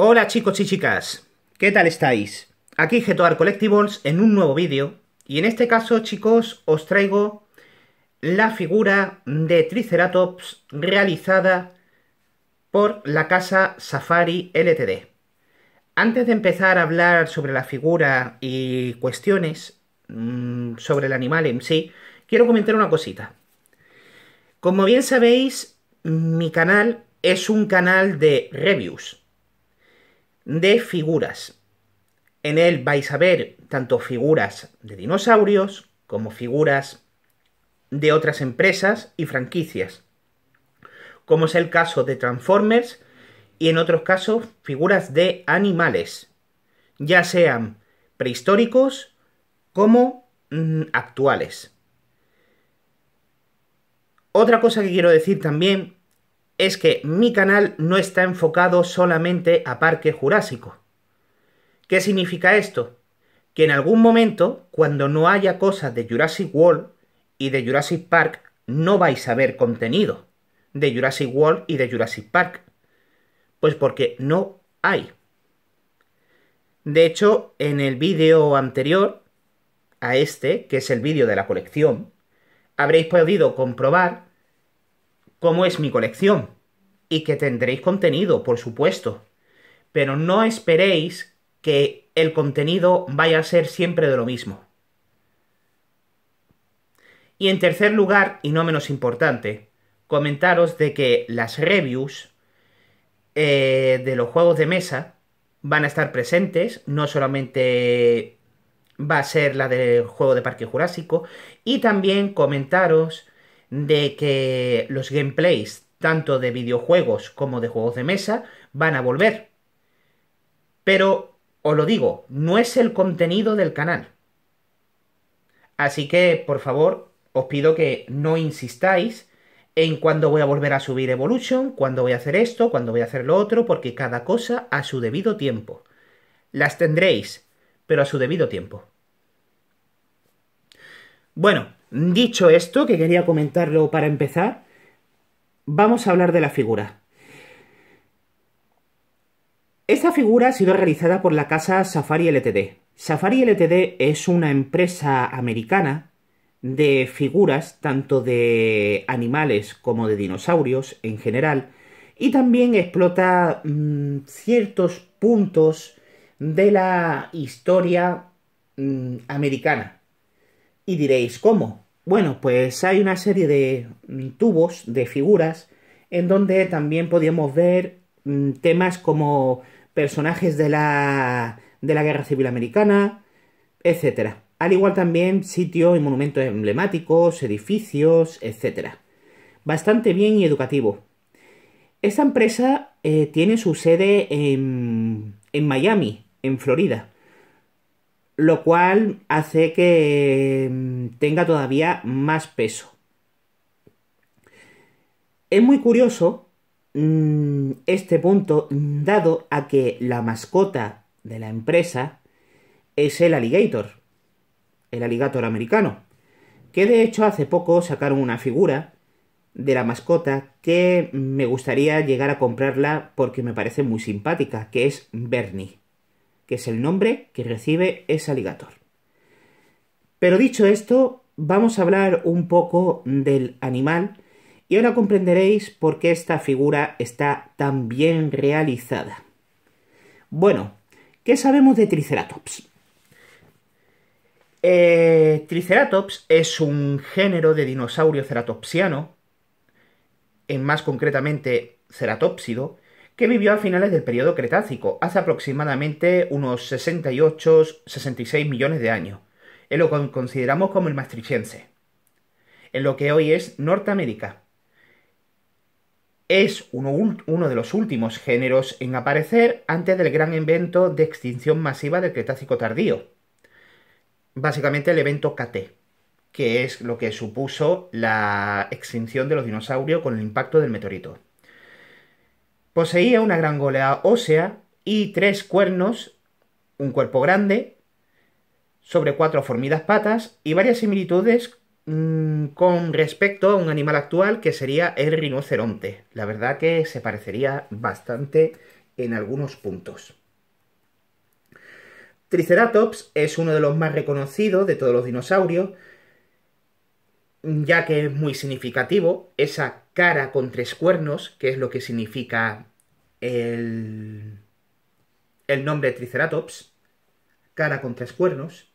Hola chicos y chicas, ¿qué tal estáis? Aquí Getoar Collectibles en un nuevo vídeo y en este caso chicos os traigo la figura de Triceratops realizada por la casa Safari LTD. Antes de empezar a hablar sobre la figura y cuestiones mm, sobre el animal en sí, quiero comentar una cosita. Como bien sabéis, mi canal es un canal de reviews de figuras. En él vais a ver tanto figuras de dinosaurios como figuras de otras empresas y franquicias, como es el caso de Transformers y en otros casos figuras de animales, ya sean prehistóricos como mm, actuales. Otra cosa que quiero decir también es que mi canal no está enfocado solamente a Parque Jurásico. ¿Qué significa esto? Que en algún momento, cuando no haya cosas de Jurassic World y de Jurassic Park, no vais a ver contenido de Jurassic World y de Jurassic Park. Pues porque no hay. De hecho, en el vídeo anterior a este, que es el vídeo de la colección, habréis podido comprobar cómo es mi colección y que tendréis contenido, por supuesto, pero no esperéis que el contenido vaya a ser siempre de lo mismo. Y en tercer lugar, y no menos importante, comentaros de que las reviews eh, de los juegos de mesa van a estar presentes, no solamente va a ser la del juego de Parque Jurásico, y también comentaros de que los gameplays, tanto de videojuegos como de juegos de mesa, van a volver. Pero, os lo digo, no es el contenido del canal. Así que, por favor, os pido que no insistáis en cuándo voy a volver a subir Evolution, cuándo voy a hacer esto, cuándo voy a hacer lo otro, porque cada cosa a su debido tiempo. Las tendréis, pero a su debido tiempo. Bueno, Dicho esto, que quería comentarlo para empezar, vamos a hablar de la figura. Esta figura ha sido realizada por la casa Safari LTD. Safari LTD es una empresa americana de figuras tanto de animales como de dinosaurios en general y también explota mm, ciertos puntos de la historia mm, americana y diréis, ¿cómo? Bueno, pues hay una serie de mm, tubos, de figuras, en donde también podíamos ver mm, temas como personajes de la, de la Guerra Civil Americana, etc. Al igual también sitios y monumentos emblemáticos, edificios, etc. Bastante bien y educativo. Esta empresa eh, tiene su sede en, en Miami, en Florida lo cual hace que mm, tenga todavía más peso. Es muy curioso mm, este punto mm, dado a que la mascota de la empresa es el alligator, el alligator americano, que de hecho hace poco sacaron una figura de la mascota que me gustaría llegar a comprarla porque me parece muy simpática, que es Bernie que es el nombre que recibe ese aligator. Pero dicho esto, vamos a hablar un poco del animal y ahora comprenderéis por qué esta figura está tan bien realizada. Bueno, ¿qué sabemos de Triceratops? Eh, Triceratops es un género de dinosaurio ceratopsiano, en más concretamente ceratópsido, que vivió a finales del periodo Cretácico, hace aproximadamente unos 68-66 millones de años, en lo que consideramos como el mastrichense, en lo que hoy es Norteamérica. Es uno, uno de los últimos géneros en aparecer antes del gran evento de extinción masiva del Cretácico tardío, básicamente el evento KT que es lo que supuso la extinción de los dinosaurios con el impacto del meteorito. Poseía una gran golea ósea y tres cuernos, un cuerpo grande, sobre cuatro formidas patas y varias similitudes mm, con respecto a un animal actual que sería el rinoceronte. La verdad que se parecería bastante en algunos puntos. Triceratops es uno de los más reconocidos de todos los dinosaurios, ya que es muy significativo, esa cara con tres cuernos, que es lo que significa el, el nombre Triceratops, cara con tres cuernos,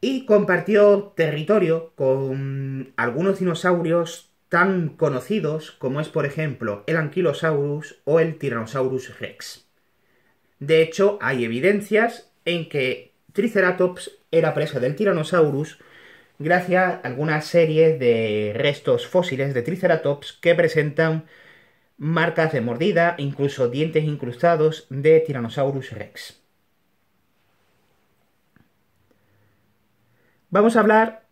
y compartió territorio con algunos dinosaurios tan conocidos como es, por ejemplo, el Ankylosaurus o el Tyrannosaurus rex. De hecho, hay evidencias en que Triceratops era presa del Tyrannosaurus gracias a alguna serie de restos fósiles de Triceratops que presentan marcas de mordida, incluso dientes incrustados de Tyrannosaurus rex. Vamos a hablar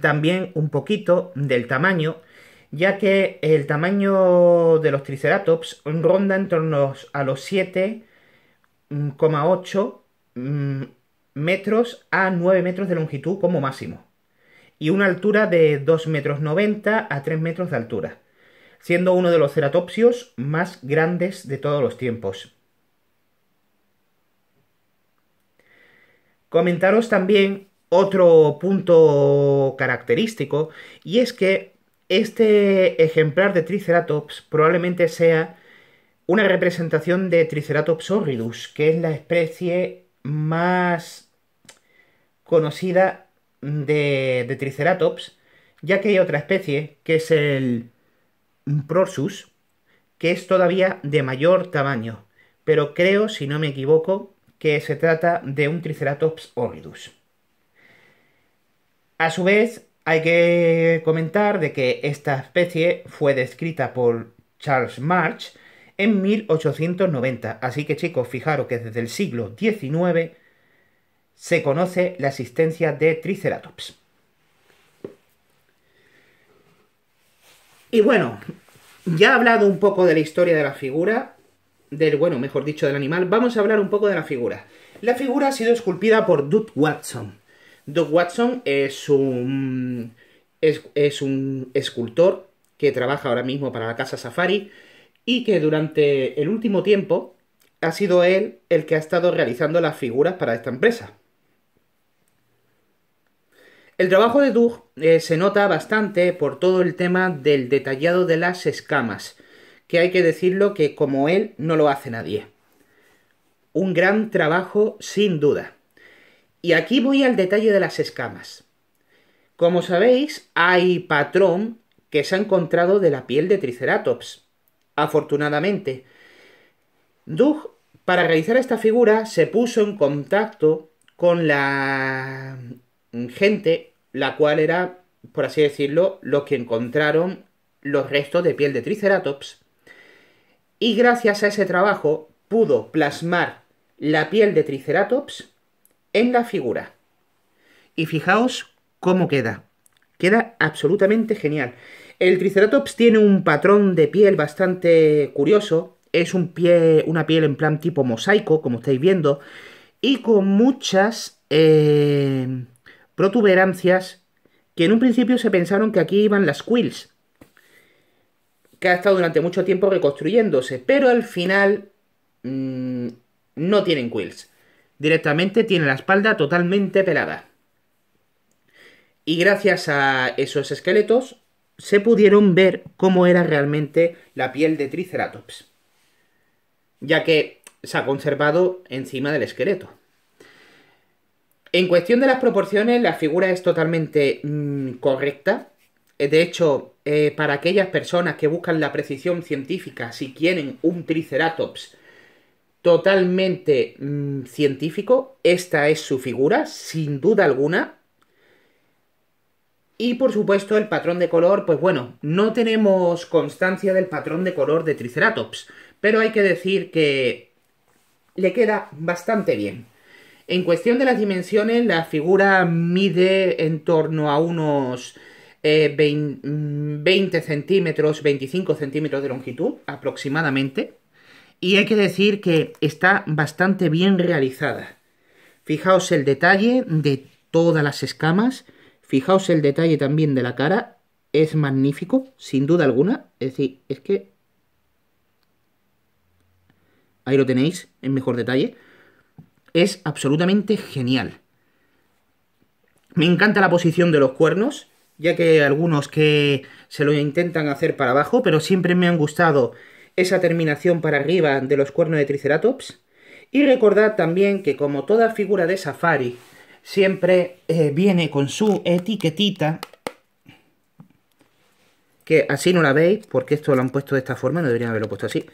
también un poquito del tamaño, ya que el tamaño de los Triceratops ronda en torno a los 7,8 mm, mm, metros a 9 metros de longitud como máximo, y una altura de 2,90 metros a 3 metros de altura siendo uno de los ceratopsios más grandes de todos los tiempos. Comentaros también otro punto característico, y es que este ejemplar de Triceratops probablemente sea una representación de Triceratops horridus, que es la especie más conocida de, de Triceratops, ya que hay otra especie, que es el prosus que es todavía de mayor tamaño, pero creo, si no me equivoco, que se trata de un Triceratops horridus. A su vez, hay que comentar de que esta especie fue descrita por Charles March en 1890, así que chicos, fijaros que desde el siglo XIX se conoce la existencia de Triceratops. Y bueno, ya he hablado un poco de la historia de la figura, del, bueno, mejor dicho, del animal, vamos a hablar un poco de la figura. La figura ha sido esculpida por Doug Watson. Doug Watson es un, es un escultor que trabaja ahora mismo para la Casa Safari y que durante el último tiempo ha sido él el que ha estado realizando las figuras para esta empresa. El trabajo de Doug eh, se nota bastante por todo el tema del detallado de las escamas, que hay que decirlo que como él no lo hace nadie. Un gran trabajo sin duda. Y aquí voy al detalle de las escamas. Como sabéis, hay patrón que se ha encontrado de la piel de Triceratops. Afortunadamente, Doug, para realizar esta figura, se puso en contacto con la gente la cual era, por así decirlo, los que encontraron los restos de piel de Triceratops. Y gracias a ese trabajo pudo plasmar la piel de Triceratops en la figura. Y fijaos cómo queda. Queda absolutamente genial. El Triceratops tiene un patrón de piel bastante curioso. Es un pie, una piel en plan tipo mosaico, como estáis viendo. Y con muchas... Eh, protuberancias que en un principio se pensaron que aquí iban las quills, que ha estado durante mucho tiempo reconstruyéndose, pero al final mm, no tienen quills. Directamente tiene la espalda totalmente pelada. Y gracias a esos esqueletos se pudieron ver cómo era realmente la piel de Triceratops, ya que se ha conservado encima del esqueleto. En cuestión de las proporciones, la figura es totalmente mm, correcta. Eh, de hecho, eh, para aquellas personas que buscan la precisión científica, si quieren un triceratops totalmente mm, científico, esta es su figura, sin duda alguna. Y por supuesto, el patrón de color, pues bueno, no tenemos constancia del patrón de color de triceratops, pero hay que decir que le queda bastante bien. En cuestión de las dimensiones, la figura mide en torno a unos 20 eh, mm, centímetros, 25 centímetros de longitud aproximadamente. Y hay que decir que está bastante bien realizada. Fijaos el detalle de todas las escamas. Fijaos el detalle también de la cara. Es magnífico, sin duda alguna. Es decir, es que... Ahí lo tenéis, en mejor detalle es absolutamente genial. Me encanta la posición de los cuernos, ya que hay algunos que se lo intentan hacer para abajo, pero siempre me han gustado esa terminación para arriba de los cuernos de Triceratops. Y recordad también que como toda figura de Safari, siempre eh, viene con su etiquetita, que así no la veis, porque esto lo han puesto de esta forma, no deberían haberlo puesto así.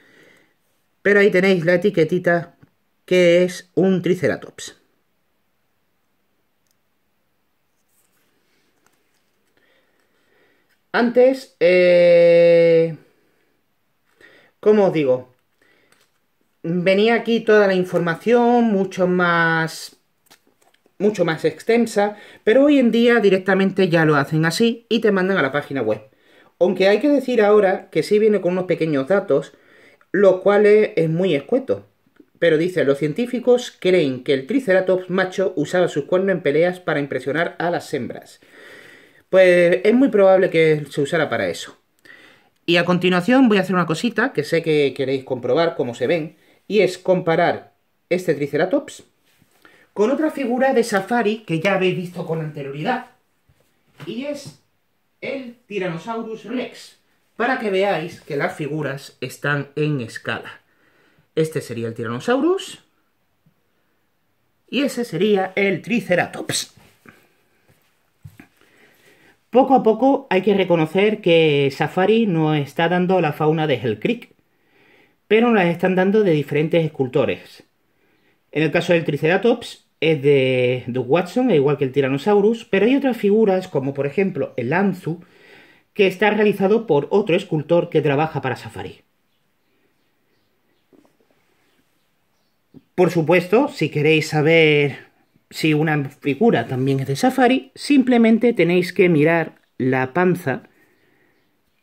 Pero ahí tenéis la etiquetita que es un triceratops? Antes, eh, Como os digo? Venía aquí toda la información, mucho más mucho más extensa, pero hoy en día directamente ya lo hacen así y te mandan a la página web. Aunque hay que decir ahora que sí viene con unos pequeños datos, lo cual es muy escueto pero dice, los científicos creen que el Triceratops macho usaba sus cuernos en peleas para impresionar a las hembras. Pues es muy probable que se usara para eso. Y a continuación voy a hacer una cosita que sé que queréis comprobar cómo se ven, y es comparar este Triceratops con otra figura de safari que ya habéis visto con anterioridad, y es el Tyrannosaurus Rex, para que veáis que las figuras están en escala. Este sería el Tyrannosaurus. Y ese sería el Triceratops. Poco a poco hay que reconocer que Safari no está dando la fauna de Hell Creek, pero la están dando de diferentes escultores. En el caso del Triceratops es de Doug Watson, igual que el Tyrannosaurus, pero hay otras figuras, como por ejemplo el Anzu, que está realizado por otro escultor que trabaja para Safari. Por supuesto, si queréis saber si una figura también es de Safari, simplemente tenéis que mirar la panza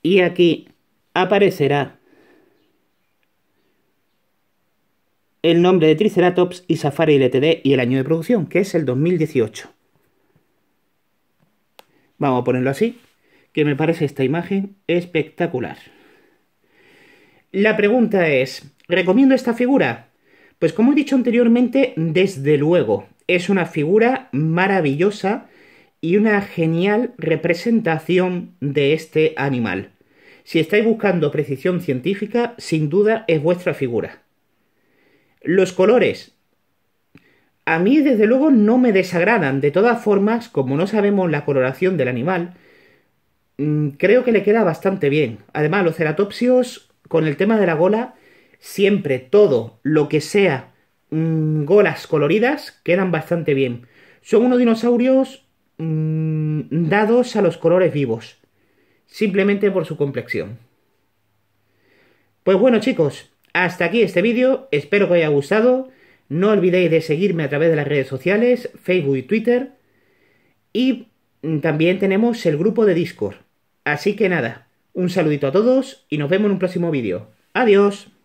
y aquí aparecerá el nombre de Triceratops y Safari LTD y el año de producción, que es el 2018. Vamos a ponerlo así, que me parece esta imagen espectacular. La pregunta es, ¿recomiendo esta figura? Pues como he dicho anteriormente, desde luego, es una figura maravillosa y una genial representación de este animal. Si estáis buscando precisión científica, sin duda es vuestra figura. Los colores. A mí, desde luego, no me desagradan. De todas formas, como no sabemos la coloración del animal, mm, creo que le queda bastante bien. Además, los ceratopsios, con el tema de la gola, siempre todo lo que sea mm, golas coloridas quedan bastante bien. Son unos dinosaurios mm, dados a los colores vivos, simplemente por su complexión. Pues bueno chicos, hasta aquí este vídeo, espero que os haya gustado. No olvidéis de seguirme a través de las redes sociales, Facebook y Twitter. Y mm, también tenemos el grupo de Discord. Así que nada, un saludito a todos y nos vemos en un próximo vídeo. Adiós.